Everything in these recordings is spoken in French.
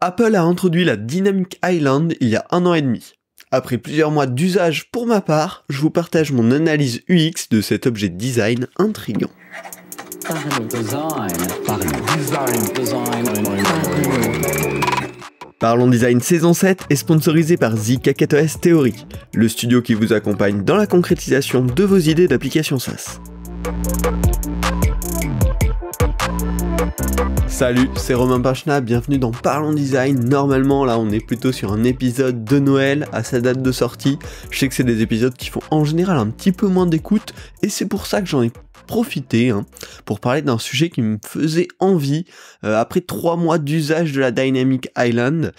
Apple a introduit la Dynamic Island il y a un an et demi. Après plusieurs mois d'usage pour ma part, je vous partage mon analyse UX de cet objet design intriguant. Parlons Design saison 7 est sponsorisé par ZKKTOS Theory, le studio qui vous accompagne dans la concrétisation de vos idées d'application SaaS. Salut, c'est Romain Pachna, bienvenue dans Parlons Design. Normalement, là, on est plutôt sur un épisode de Noël à sa date de sortie. Je sais que c'est des épisodes qui font en général un petit peu moins d'écoute et c'est pour ça que j'en ai profité hein, pour parler d'un sujet qui me faisait envie euh, après trois mois d'usage de la Dynamic Island.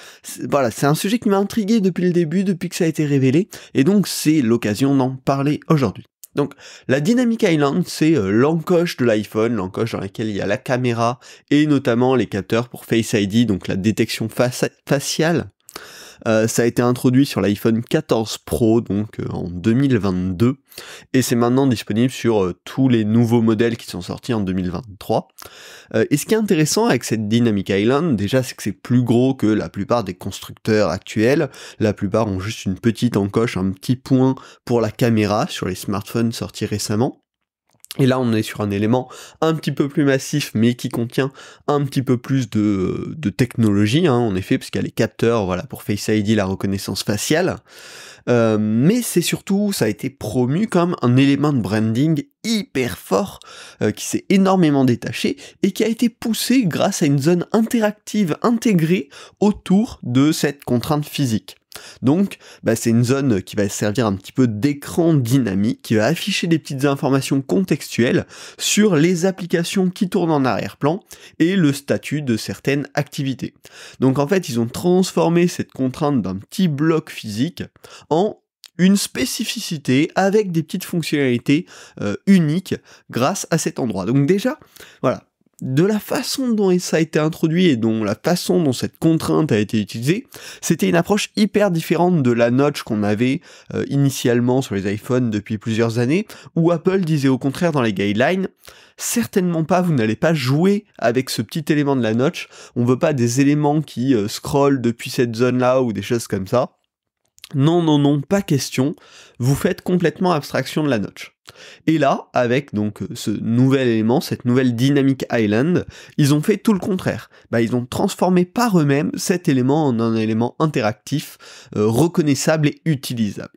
Voilà, c'est un sujet qui m'a intrigué depuis le début, depuis que ça a été révélé, et donc c'est l'occasion d'en parler aujourd'hui. Donc la Dynamic Island, c'est euh, l'encoche de l'iPhone, l'encoche dans laquelle il y a la caméra et notamment les capteurs pour Face ID, donc la détection faciale euh, ça a été introduit sur l'iPhone 14 Pro, donc euh, en 2022, et c'est maintenant disponible sur euh, tous les nouveaux modèles qui sont sortis en 2023. et ce qui est intéressant avec cette Dynamic Island, déjà, c'est que c'est plus gros que la plupart des constructeurs actuels. La plupart ont juste une petite encoche, un petit point pour la caméra sur les smartphones sortis récemment. Et là, on est sur un élément un petit peu plus massif, mais qui contient un petit peu plus de, technologie, hein, en effet, puisqu'il y a les capteurs, voilà, pour Face ID, la reconnaissance faciale. Euh, mais c'est surtout, ça a été promu comme un élément de branding hyper fort, euh, qui s'est énormément détaché et qui a été poussé grâce à une zone interactive intégrée autour de cette contrainte physique. Donc, bah, c'est une zone qui va servir un petit peu d'écran dynamique, qui va afficher des petites informations contextuelles sur les applications qui tournent en arrière-plan et le statut de certaines activités. Donc en fait, ils ont transformé cette contrainte d'un petit bloc physique en une spécificité avec des petites fonctionnalités euh, uniques grâce à cet endroit. Donc déjà, voilà, de la façon dont ça a été introduit et dont la façon dont cette contrainte a été utilisée, c'était une approche hyper différente de la notch qu'on avait euh, initialement sur les iPhones depuis plusieurs années, où Apple disait au contraire dans les guidelines, certainement pas, vous n'allez pas jouer avec ce petit élément de la notch, on veut pas des éléments qui euh, scrollent depuis cette zone-là ou des choses comme ça. Non, non, non, pas question, vous faites complètement abstraction de la notch. Et là, avec donc ce nouvel élément, cette nouvelle dynamique Island, ils ont fait tout le contraire. Bah, ils ont transformé par eux-mêmes cet élément en un élément interactif, euh, reconnaissable et utilisable.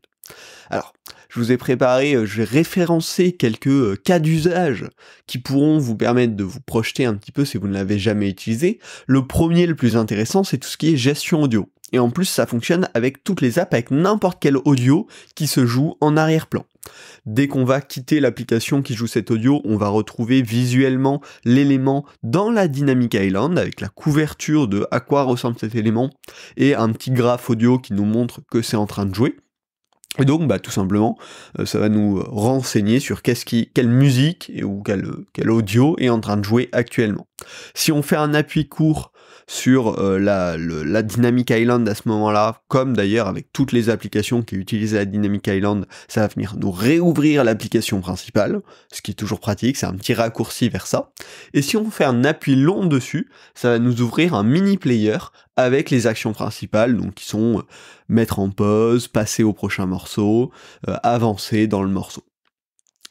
Alors, je vous ai préparé, euh, j'ai référencé quelques euh, cas d'usage qui pourront vous permettre de vous projeter un petit peu si vous ne l'avez jamais utilisé. Le premier, le plus intéressant, c'est tout ce qui est gestion audio et en plus ça fonctionne avec toutes les apps, avec n'importe quel audio qui se joue en arrière-plan. Dès qu'on va quitter l'application qui joue cet audio, on va retrouver visuellement l'élément dans la Dynamic Island avec la couverture de à quoi ressemble cet élément et un petit graphe audio qui nous montre que c'est en train de jouer. Et donc, bah, tout simplement, euh, ça va nous renseigner sur quest qui, quelle musique ou quel, quel audio est en train de jouer actuellement. Si on fait un appui court sur euh, la, le, Dynamic Island à ce moment-là, comme d'ailleurs avec toutes les applications qui utilisent la Dynamic Island, ça va venir nous réouvrir l'application principale, ce qui est toujours pratique, c'est un petit raccourci vers ça. Et si on fait un appui long dessus, ça va nous ouvrir un mini player avec les actions principales, donc qui sont euh, mettre en pause, passer au prochain morceau, euh, avancer dans le morceau.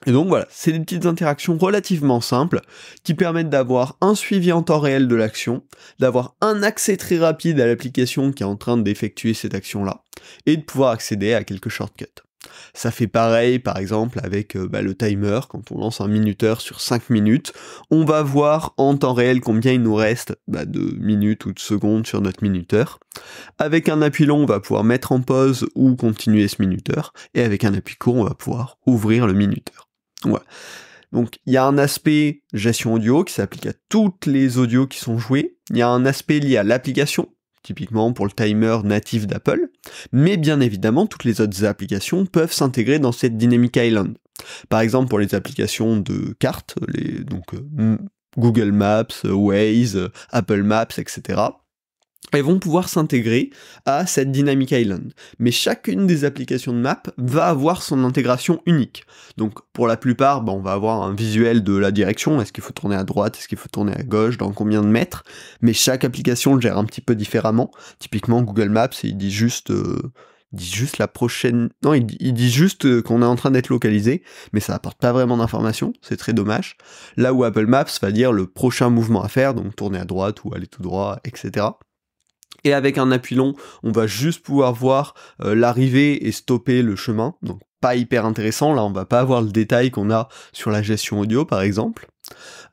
Et donc voilà, c'est des petites interactions relativement simples qui permettent d'avoir un suivi en temps réel de l'action, d'avoir un accès très rapide à l'application qui est en train d'effectuer cette action-là, et de pouvoir accéder à quelques shortcuts. Ça fait pareil par exemple avec euh, bah, le timer, quand on lance un minuteur sur 5 minutes, on va voir en temps réel combien il nous reste bah, de minutes ou de secondes sur notre minuteur. Avec un appui long, on va pouvoir mettre en pause ou continuer ce minuteur, et avec un appui court, on va pouvoir ouvrir le minuteur. Ouais. Donc il y a un aspect gestion audio qui s'applique à toutes les audios qui sont joués. Il y a un aspect lié à l'application, typiquement pour le timer natif d'Apple. Mais bien évidemment, toutes les autres applications peuvent s'intégrer dans cette Dynamic Island. Par exemple, pour les applications de cartes, les, donc euh, Google Maps, euh, Waze, Apple Maps, etc elles vont pouvoir s'intégrer à cette Dynamic Island. Mais chacune des applications de map va avoir son intégration unique. Donc pour la plupart, bah, on va avoir un visuel de la direction, est-ce qu'il faut tourner à droite, est-ce qu'il faut tourner à gauche, dans combien de mètres, mais chaque application le gère un petit peu différemment. Typiquement Google Maps, il dit juste... Euh, juste la prochaine... Non, il dit, juste euh, qu'on est en train d'être localisé, mais ça n'apporte pas vraiment d'informations, c'est très dommage. Là où Apple Maps va dire le prochain mouvement à faire, donc tourner à droite ou aller tout droit, etc. Et avec un appui long, on va juste pouvoir voir euh, l'arrivée et stopper le chemin. Donc pas hyper intéressant, là on va pas avoir le détail qu'on a sur la gestion audio par exemple.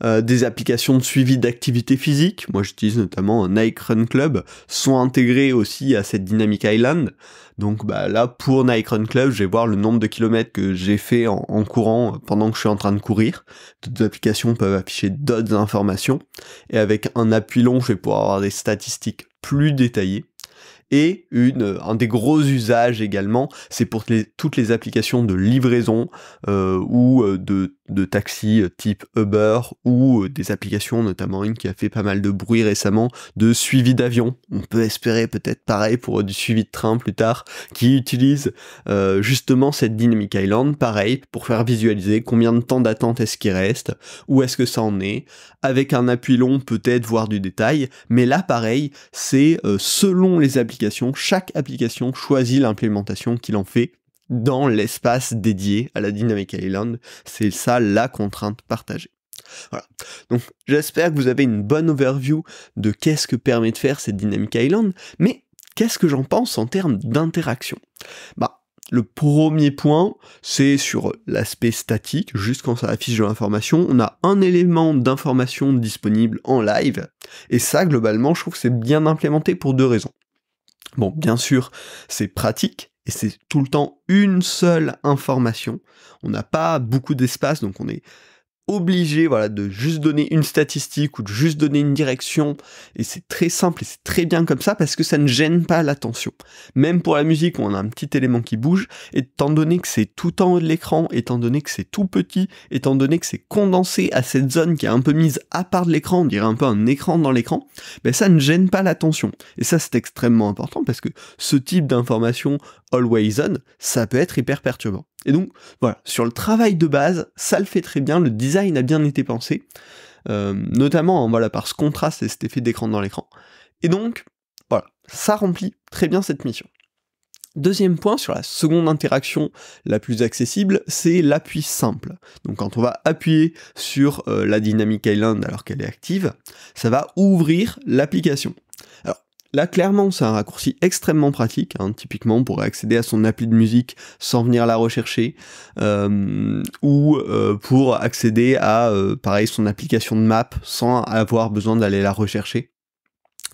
Euh, des applications de suivi d'activité physique, moi j'utilise notamment Nike Run Club, sont intégrées aussi à cette Dynamic Island. Donc bah, là pour Nike Run Club, je vais voir le nombre de kilomètres que j'ai fait en, en courant euh, pendant que je suis en train de courir. D'autres applications peuvent afficher d'autres informations. Et avec un appui long, je vais pouvoir avoir des statistiques plus détaillé Et une, un des gros usages également, c'est pour toutes les applications de livraison euh, ou euh, de de taxi euh, type Uber ou euh, des applications, notamment une qui a fait pas mal de bruit récemment, de suivi d'avion. On peut espérer peut-être pareil pour euh, du suivi de train plus tard, qui utilise justement cette Dynamic Island, pareil, pour faire visualiser combien de temps d'attente est-ce qu'il reste, où est-ce que ça en est, avec un appui long peut-être voir du détail, mais là pareil, c'est selon les applications, chaque application choisit l'implémentation qu'il en fait dans l'espace dédié à la Dynamic Island. C'est ça la contrainte partagée. Voilà. Donc j'espère que vous avez une bonne overview de qu'est-ce que permet de faire cette Dynamic Island, mais qu'est-ce que j'en pense en termes d'interaction Bah, le premier point, c'est sur l'aspect statique, juste quand ça affiche de l'information, on a un élément d'information disponible en live, et ça globalement je trouve que c'est bien implémenté pour deux raisons. Bon, bien sûr, c'est pratique, et c'est tout le temps une seule information. On n'a pas beaucoup d'espace, donc on est obligé voilà, de juste donner une statistique ou de juste donner une direction. Et c'est très simple et c'est très bien comme ça parce que ça ne gêne pas l'attention. Même pour la musique, on a un petit élément qui bouge, étant donné que c'est tout en haut de l'écran, étant donné que c'est tout petit, étant donné que c'est condensé à cette zone qui est un peu mise à part de l'écran, on dirait un peu un écran dans l'écran, ben ça ne gêne pas l'attention. Et ça, c'est extrêmement important parce que ce type d'information always on, ça peut être hyper perturbant. Et donc voilà, sur le travail de base, ça le fait très bien, le design a bien été pensé, euh, notamment hein, voilà, par ce contraste et cet effet d'écran dans l'écran. Et donc, voilà, ça remplit très bien cette mission. Deuxième point sur la seconde interaction la plus accessible, c'est l'appui simple. Donc quand on va appuyer sur euh, la Dynamic Island alors qu'elle est active, ça va ouvrir l'application. Alors Là, clairement, c'est un raccourci extrêmement pratique. Hein. Typiquement, pour accéder à son appli de musique sans venir la rechercher, euh, ou euh, pour accéder à, euh, pareil, son application de map sans avoir besoin d'aller la rechercher.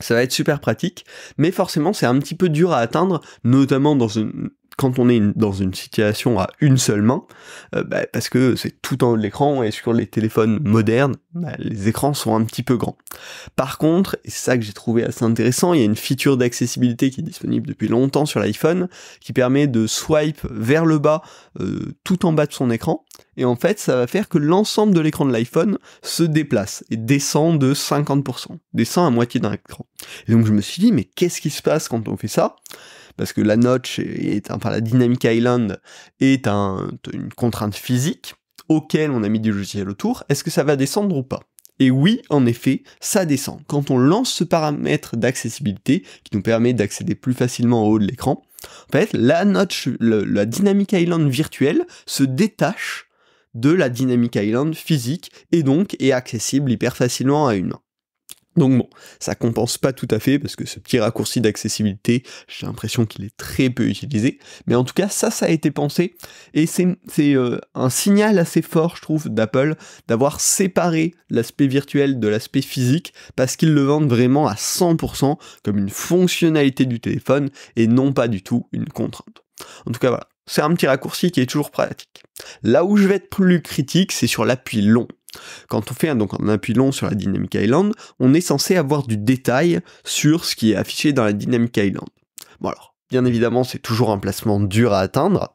Ça va être super pratique, mais forcément, c'est un petit peu dur à atteindre, notamment dans une, quand on est dans une situation à une seule main, euh, bah, parce que c'est tout en haut de l'écran et sur les téléphones modernes, bah, les écrans sont un petit peu grands. Par contre, et c'est ça que j'ai trouvé assez intéressant, il y a une feature d'accessibilité qui est disponible depuis longtemps sur l'iPhone, qui permet de swipe vers le bas, euh, tout en bas de son écran, et en fait ça va faire que l'ensemble de l'écran de l'iPhone se déplace et descend de 50%, descend à moitié d'un écran. Et donc je me suis dit, mais qu'est-ce qui se passe quand on fait ça parce que la notch est enfin la Dynamic Island est un, une contrainte physique auquel on a mis du logiciel autour, est-ce que ça va descendre ou pas et oui, en effet, ça descend. Quand on lance ce paramètre d'accessibilité, qui nous permet d'accéder plus facilement au haut de l'écran, en fait, la notch, la Dynamic Island virtuelle se détache de la Dynamic Island physique et donc est accessible hyper facilement à une main. Donc bon, ça compense pas tout à fait parce que ce petit raccourci d'accessibilité, j'ai l'impression qu'il est très peu utilisé. Mais en tout cas, ça, ça a été pensé et c'est euh, un signal assez fort, je trouve, d'Apple d'avoir séparé l'aspect virtuel de l'aspect physique parce qu'ils le vendent vraiment à 100% comme une fonctionnalité du téléphone et non pas du tout une contrainte. En tout cas, voilà. C'est un petit raccourci qui est toujours pratique. Là où je vais être plus critique, c'est sur l'appui long. Quand on fait un, donc un appui long sur la Dynamic Island, on est censé avoir du détail sur ce qui est affiché dans la Dynamic Island. Bon alors, bien évidemment, c'est toujours un placement dur à atteindre.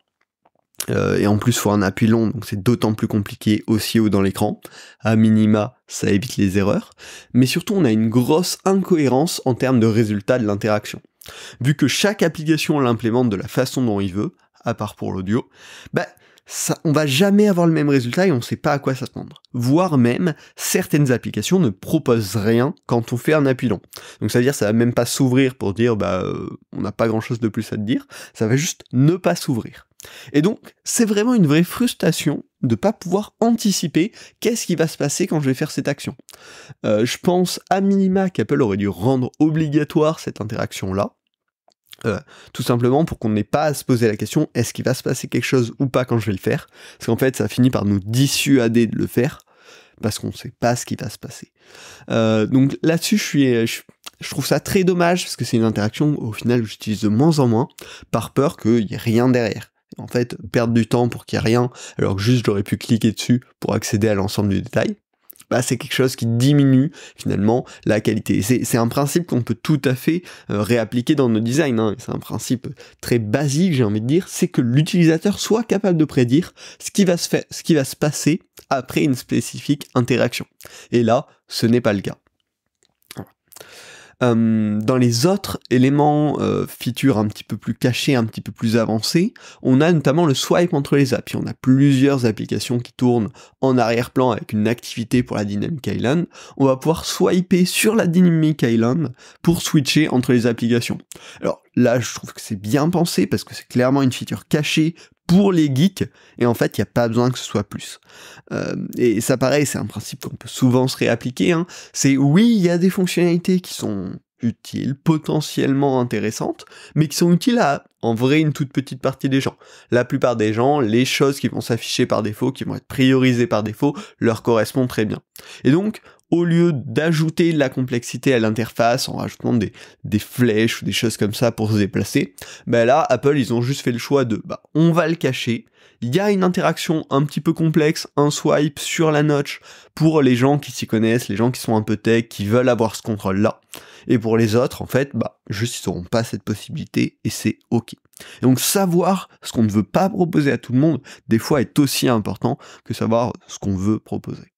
Euh, et en plus, il faut un appui long, donc c'est d'autant plus compliqué aussi haut dans l'écran. À minima, ça évite les erreurs. Mais surtout, on a une grosse incohérence en termes de résultats de l'interaction. Vu que chaque application l'implémente de la façon dont il veut, à part pour l'audio, bah, ça, on va jamais avoir le même résultat et on ne sait pas à quoi s'attendre. Voire même, certaines applications ne proposent rien quand on fait un appui long. Donc ça veut dire ça va même pas s'ouvrir pour dire bah euh, on n'a pas grand chose de plus à te dire, ça va juste ne pas s'ouvrir. Et donc c'est vraiment une vraie frustration de pas pouvoir anticiper qu'est-ce qui va se passer quand je vais faire cette action. Euh, je pense à minima qu'Apple aurait dû rendre obligatoire cette interaction là euh, tout simplement pour qu'on n'ait pas à se poser la question est-ce qu'il va se passer quelque chose ou pas quand je vais le faire Parce qu'en fait, ça finit par nous dissuader de le faire parce qu'on ne sait pas ce qui va se passer. Euh, donc là-dessus, euh, je je, trouve ça très dommage parce que c'est une interaction au final que j'utilise de moins en moins par peur qu'il n'y ait rien derrière. En fait, perdre du temps pour qu'il n'y ait rien alors que juste j'aurais pu cliquer dessus pour accéder à l'ensemble du détail bah, c'est quelque chose qui diminue finalement la qualité. C'est un principe qu'on peut tout à fait euh, réappliquer dans nos designs. Hein. C'est un principe très basique, j'ai envie de dire, c'est que l'utilisateur soit capable de prédire ce qui va se, faire, ce qui va se passer après une spécifique interaction. Et là, ce n'est pas le cas. Euh, dans les autres éléments, euh, features un petit peu plus cachés, un petit peu plus avancés, on a notamment le swipe entre les apps. on a plusieurs applications qui tournent en arrière-plan avec une activité pour la Dynamic Island. On va pouvoir swiper sur la Dynamic Island pour switcher entre les applications. Alors là, je trouve que c'est bien pensé parce que c'est clairement une feature cachée pour les geeks, et en fait, il n'y a pas besoin que ce soit plus. Euh, et ça, pareil, c'est un principe qu'on peut souvent se réappliquer. Hein. C'est oui, il y a des fonctionnalités qui sont utiles, potentiellement intéressantes, mais qui sont utiles à, en vrai, une toute petite partie des gens. La plupart des gens, les choses qui vont s'afficher par défaut, qui vont être priorisées par défaut, leur correspondent très bien. Et donc, au lieu d'ajouter de la complexité à l'interface en rajoutant des, flèches ou des choses comme ça pour se déplacer, ben là, Apple, ils ont juste fait le choix de, bah, on va le cacher. Il y a une interaction un petit peu complexe, un swipe sur la notch pour les gens qui s'y connaissent, les gens qui sont un peu tech, qui veulent avoir ce contrôle-là. Et pour les autres, en fait, bah, juste ils n'auront pas cette possibilité et c'est ok. donc savoir ce qu'on ne veut pas proposer à tout le monde, des fois, est aussi important que savoir ce qu'on veut proposer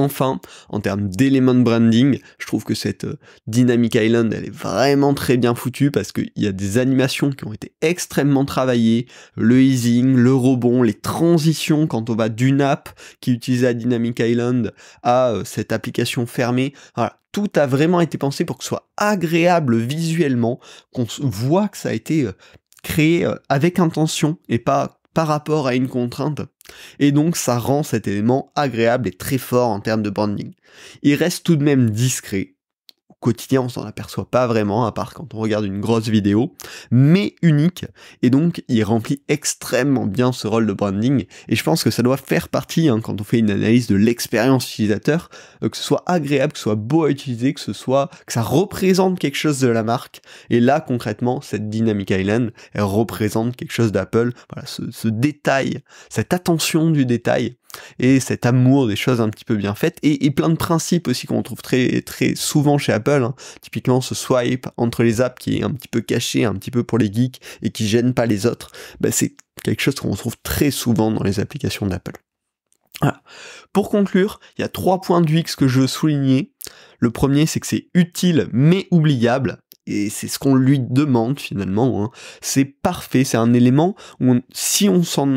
enfin en termes d'éléments de branding. Je trouve que cette euh, Dynamic Island, elle est vraiment très bien foutue parce qu'il y a des animations qui ont été extrêmement travaillées, le easing, le rebond, les transitions quand on va d'une app qui utilise la Dynamic Island à euh, cette application fermée. tout a vraiment été pensé pour que ce soit agréable visuellement, qu'on voit que ça a été euh, créé avec intention et pas par rapport à une contrainte et donc ça rend cet élément agréable et très fort en termes de branding. Il reste tout de même discret, quotidien, on s'en aperçoit pas vraiment, à part quand on regarde une grosse vidéo, mais unique, et donc il remplit extrêmement bien ce rôle de branding, et je pense que ça doit faire partie, hein, quand on fait une analyse de l'expérience utilisateur, euh, que ce soit agréable, que ce soit beau à utiliser, que ce soit, que ça représente quelque chose de la marque, et là concrètement, cette Dynamic Island, elle représente quelque chose d'Apple, voilà, ce détail, cette attention du détail, et cet amour des choses un petit peu bien faites et, plein de principes aussi qu'on trouve très très souvent chez Apple hein. typiquement ce swipe entre les apps qui est un petit peu caché un petit peu pour les geeks et qui gêne pas les autres ben c'est quelque chose qu'on retrouve très souvent dans les applications d'Apple voilà. Pour conclure, il y a trois points du X que je veux souligner. Le premier, c'est que c'est utile mais oubliable et c'est ce qu'on lui demande finalement. Hein. C'est parfait, c'est un élément où si on s'en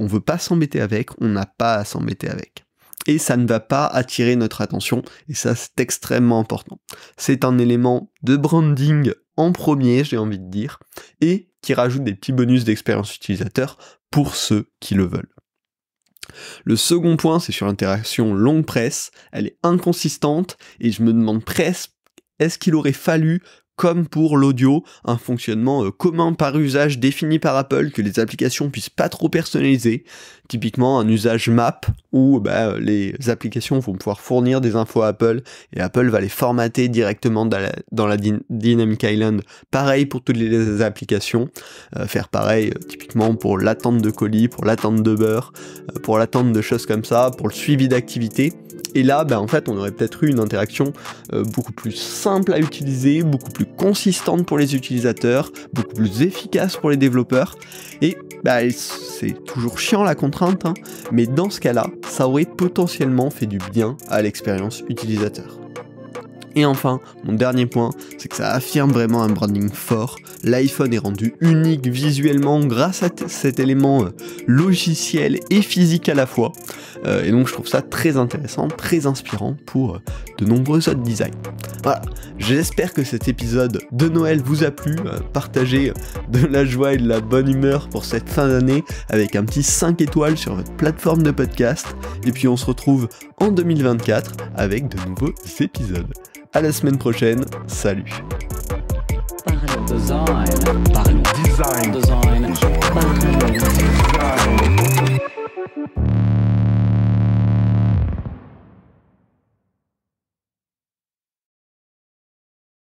on veut pas s'embêter avec, on n'a pas à s'embêter avec. Et ça ne va pas attirer notre attention, et ça c'est extrêmement important. C'est un élément de branding en premier, j'ai envie de dire, et qui rajoute des petits bonus d'expérience utilisateur pour ceux qui le veulent. Le second point, c'est sur l'interaction longue presse. Elle est inconsistante et je me demande presque est-ce qu'il aurait fallu comme pour l'audio, un fonctionnement euh, commun par usage défini par Apple que les applications puissent pas trop personnaliser. Typiquement un usage map où bah, les applications vont pouvoir fournir des infos à Apple et Apple va les formater directement dans la, Dynamic Island. Pareil pour toutes les applications. Euh, faire pareil euh, typiquement pour l'attente de colis, pour l'attente de beurre, pour l'attente de choses comme ça, pour le suivi d'activité. Et là, bah, en fait, on aurait peut-être eu une interaction beaucoup plus simple à utiliser, beaucoup plus consistante pour les utilisateurs, beaucoup plus efficace pour les développeurs. Et bah, c'est toujours chiant la contrainte, hein. mais dans ce cas-là, ça aurait potentiellement fait du bien à l'expérience utilisateur. Et enfin, mon dernier point, c'est que ça affirme vraiment un branding fort. L'iPhone est rendu unique visuellement grâce à cet élément euh, logiciel et physique à la fois. Euh, et donc je trouve ça très intéressant, très inspirant pour euh, de nombreux autres designs. Voilà, j'espère que cet épisode de Noël vous a plu. partagez de la joie et de la bonne humeur pour cette fin d'année avec un petit 5 étoiles sur votre plateforme de podcast. Et puis on se retrouve en 2024 avec de nouveaux épisodes. À la semaine prochaine. Salut.